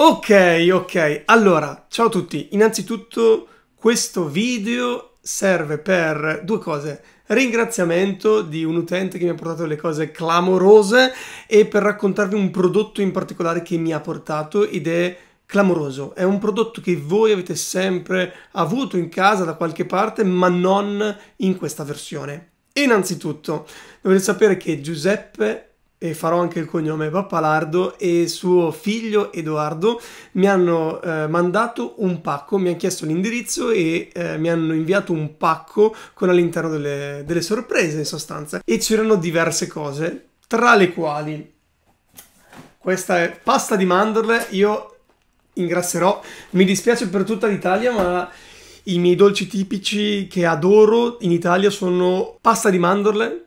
Ok, ok. Allora, ciao a tutti. Innanzitutto questo video serve per due cose. Ringraziamento di un utente che mi ha portato delle cose clamorose e per raccontarvi un prodotto in particolare che mi ha portato ed è clamoroso. È un prodotto che voi avete sempre avuto in casa da qualche parte, ma non in questa versione. innanzitutto dovete sapere che Giuseppe e farò anche il cognome Pappalardo e suo figlio Edoardo mi hanno eh, mandato un pacco, mi hanno chiesto l'indirizzo e eh, mi hanno inviato un pacco con all'interno delle, delle sorprese in sostanza e c'erano diverse cose tra le quali questa è pasta di mandorle, io ingrasserò, mi dispiace per tutta l'Italia ma i miei dolci tipici che adoro in Italia sono pasta di mandorle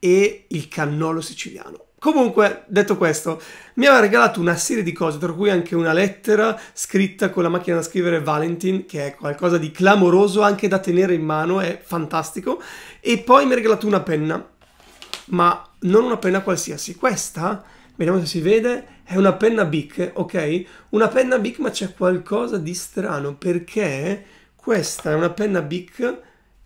e il cannolo siciliano. Comunque, detto questo, mi aveva regalato una serie di cose, tra cui anche una lettera scritta con la macchina da scrivere Valentin, che è qualcosa di clamoroso anche da tenere in mano, è fantastico. E poi mi ha regalato una penna, ma non una penna qualsiasi, questa vediamo se si vede, è una penna Bic, ok? Una penna Bic, ma c'è qualcosa di strano perché questa è una penna Bic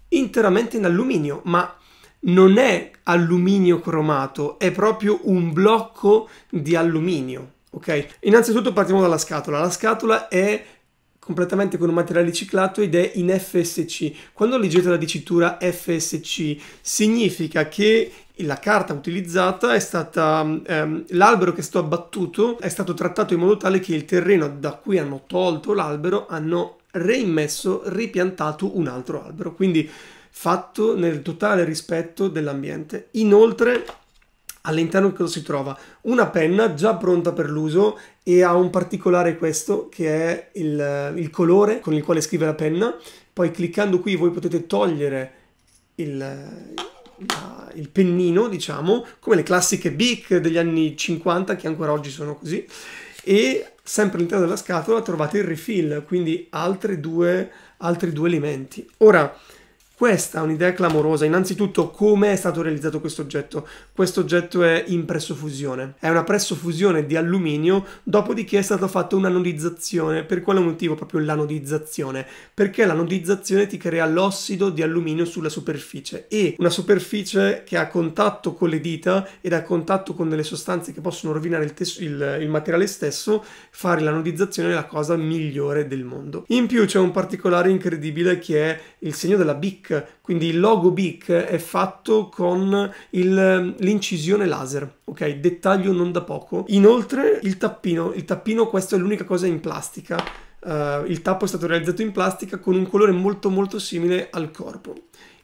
interamente in alluminio, ma non è alluminio cromato, è proprio un blocco di alluminio. Ok? Innanzitutto partiamo dalla scatola. La scatola è completamente con un materiale riciclato ed è in FSC. Quando leggete la dicitura FSC significa che la carta utilizzata è stata ehm, l'albero che è stato abbattuto è stato trattato in modo tale che il terreno da cui hanno tolto l'albero hanno reimmesso, ripiantato un altro albero. Quindi fatto nel totale rispetto dell'ambiente. Inoltre all'interno cosa si trova? Una penna già pronta per l'uso e ha un particolare questo che è il, il colore con il quale scrive la penna. Poi cliccando qui voi potete togliere il, il pennino, diciamo, come le classiche Bic degli anni 50 che ancora oggi sono così. E sempre all'interno della scatola trovate il refill, quindi altri due, altri due elementi. Ora, questa è un'idea clamorosa, innanzitutto come è stato realizzato questo oggetto. Questo oggetto è in pressofusione, è una pressofusione di alluminio, dopodiché è stata fatta un'anodizzazione, per quale motivo proprio l'anodizzazione? Perché l'anodizzazione ti crea l'ossido di alluminio sulla superficie e una superficie che ha contatto con le dita ed ha contatto con delle sostanze che possono rovinare il, il, il materiale stesso, fare l'anodizzazione è la cosa migliore del mondo. In più c'è un particolare incredibile che è il segno della bicca BIC, quindi il logo BIC è fatto con il, l'incisione laser, ok? Dettaglio non da poco. Inoltre il tappino, il tappino questa è l'unica cosa in plastica, uh, il tappo è stato realizzato in plastica con un colore molto molto simile al corpo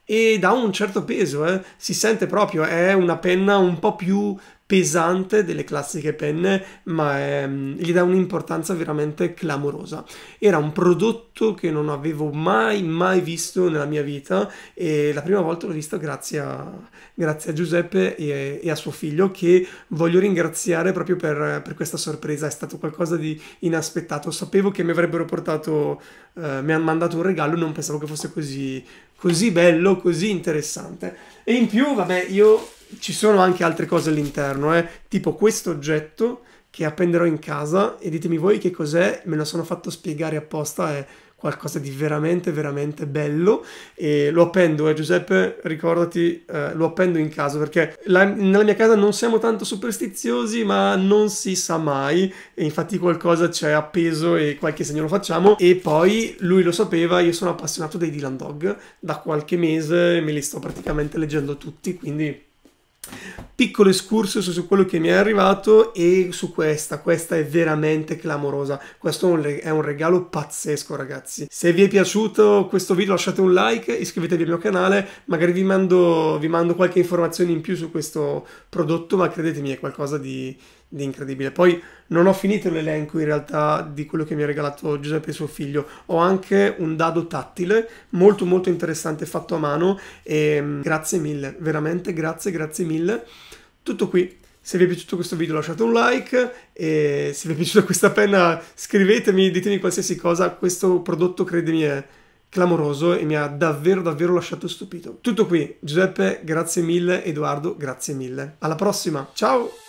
ed ha un certo peso, eh? si sente proprio, è una penna un po' più pesante delle classiche penne, ma è, ehm, gli dà un'importanza veramente clamorosa. Era un prodotto che non avevo mai, mai visto nella mia vita e la prima volta l'ho visto grazie a, grazie a Giuseppe e, e, a suo figlio che voglio ringraziare proprio per, per, questa sorpresa, è stato qualcosa di inaspettato. Sapevo che mi avrebbero portato, eh, mi hanno mandato un regalo, non pensavo che fosse così, così bello, così interessante. E in più, vabbè, io ci sono anche altre cose all'interno, eh? tipo questo oggetto che appenderò in casa e ditemi voi che cos'è, me lo sono fatto spiegare apposta, è qualcosa di veramente veramente bello e lo appendo eh Giuseppe ricordati eh, lo appendo in casa perché la, nella mia casa non siamo tanto superstiziosi ma non si sa mai e infatti qualcosa c'è appeso e qualche segno lo facciamo e poi lui lo sapeva io sono appassionato dei Dylan Dog da qualche mese me li sto praticamente leggendo tutti quindi piccolo escursus su quello che mi è arrivato e su questa, questa è veramente clamorosa, questo è un regalo pazzesco ragazzi. Se vi è piaciuto questo video lasciate un like, iscrivetevi al mio canale, magari vi mando, vi mando qualche informazione in più su questo prodotto ma credetemi è qualcosa di di incredibile. Poi non ho finito l'elenco in realtà di quello che mi ha regalato Giuseppe e suo figlio. Ho anche un dado tattile molto molto interessante fatto a mano e mm, grazie mille, veramente grazie, grazie mille. Tutto qui. Se vi è piaciuto questo video lasciate un like e se vi è piaciuta questa penna scrivetemi, ditemi qualsiasi cosa. Questo prodotto credimi è clamoroso e mi ha davvero davvero lasciato stupito. Tutto qui. Giuseppe, grazie mille. Edoardo, grazie mille. Alla prossima. Ciao!